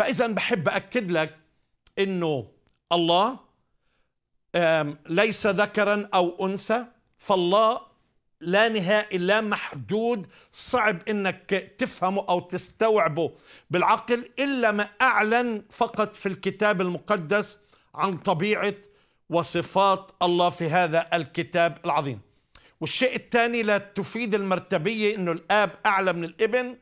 فإذا بحب أكد لك أنه الله ليس ذكرا أو أنثى فالله لا نهائي لا محدود صعب انك تفهمه او تستوعبه بالعقل الا ما اعلن فقط في الكتاب المقدس عن طبيعه وصفات الله في هذا الكتاب العظيم والشيء الثاني لا تفيد المرتبيه انه الاب اعلى من الابن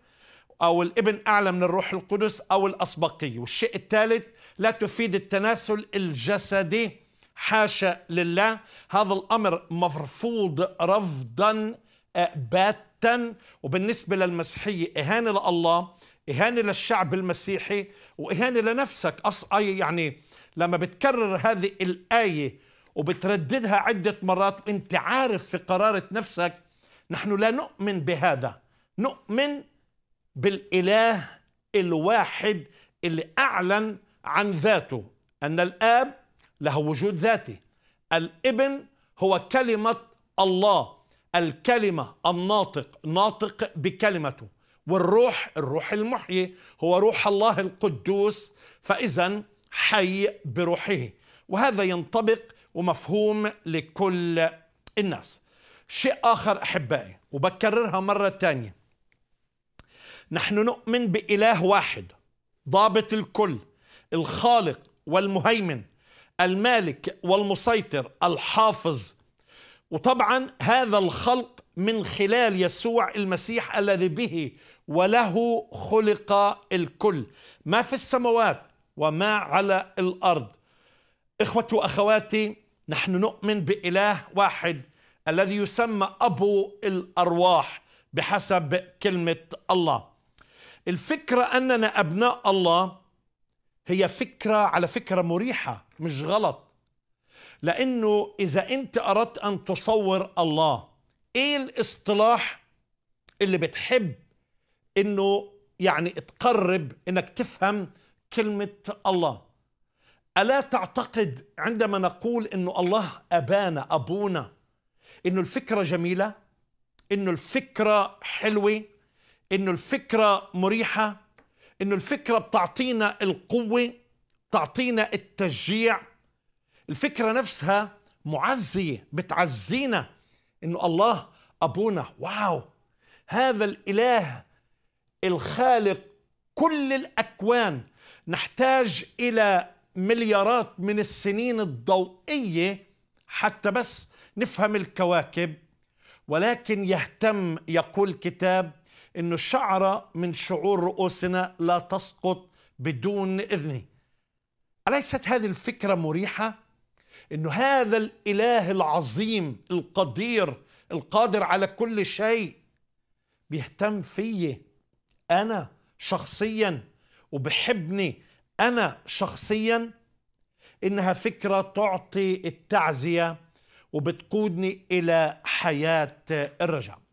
أو الابن أعلى من الروح القدس أو الأسبقية والشيء الثالث لا تفيد التناسل الجسدي حاشا لله هذا الأمر مرفوض رفضا آه، باتا وبالنسبة للمسيحية إهانة لله إهانة للشعب المسيحي وإهانة لنفسك أي آه، يعني لما بتكرر هذه الآية وبترددها عدة مرات وانت عارف في قرارة نفسك نحن لا نؤمن بهذا نؤمن بالاله الواحد اللي اعلن عن ذاته ان الاب له وجود ذاتي الابن هو كلمه الله الكلمه الناطق ناطق بكلمته والروح الروح المحيي هو روح الله القدوس فاذا حي بروحه وهذا ينطبق ومفهوم لكل الناس شيء اخر احبائي وبكررها مره ثانيه نحن نؤمن بإله واحد ضابط الكل الخالق والمهيمن المالك والمسيطر الحافظ وطبعا هذا الخلق من خلال يسوع المسيح الذي به وله خلق الكل ما في السماوات وما على الارض اخوتي واخواتي نحن نؤمن باله واحد الذي يسمى ابو الارواح بحسب كلمه الله الفكرة أننا أبناء الله هي فكرة على فكرة مريحة مش غلط لأنه إذا أنت أردت أن تصور الله إيه الاصطلاح اللي بتحب إنه يعني تقرب إنك تفهم كلمة الله ألا تعتقد عندما نقول إنه الله أبانا أبونا إنه الفكرة جميلة إنه الفكرة حلوة انه الفكره مريحه انه الفكره بتعطينا القوه تعطينا التشجيع الفكره نفسها معزيه بتعزينا انه الله ابونا واو هذا الاله الخالق كل الاكوان نحتاج الى مليارات من السنين الضوئيه حتى بس نفهم الكواكب ولكن يهتم يقول كتاب انه شعره من شعور رؤوسنا لا تسقط بدون اذني. اليست هذه الفكره مريحه انه هذا الاله العظيم القدير القادر على كل شيء بيهتم فيي انا شخصيا وبحبني انا شخصيا انها فكره تعطي التعزيه وبتقودني الى حياه الرجعه